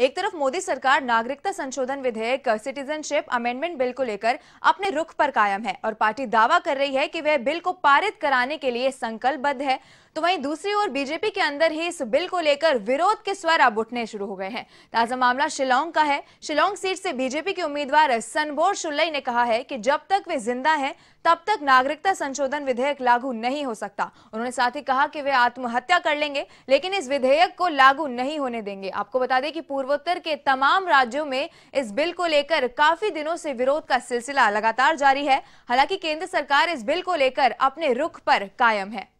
एक तरफ मोदी सरकार नागरिकता संशोधन विधेयक सिटीजनशिप अमेंडमेंट बिल को लेकर अपने रुख पर कायम है और पार्टी दावा कर रही है कि वह बिल को पारित कराने के लिए संकल्पबद्ध है तो वहीं दूसरी ओर बीजेपी के अंदर ही इस बिल को लेकर विरोध के स्वर अब उठने शुरू हो गए हैं ताजा मामला शिलोंग का है शिलोंग सीट से बीजेपी के उम्मीदवार सनबोर शुल्लई ने कहा है कि जब तक वे जिंदा है तब तक नागरिकता संशोधन विधेयक लागू नहीं हो सकता उन्होंने साथ ही कहा कि वे आत्महत्या कर लेंगे लेकिन इस विधेयक को लागू नहीं होने देंगे आपको बता दें कि पूर्व पूर्वोत्तर के तमाम राज्यों में इस बिल को लेकर काफी दिनों से विरोध का सिलसिला लगातार जारी है हालांकि केंद्र सरकार इस बिल को लेकर अपने रुख पर कायम है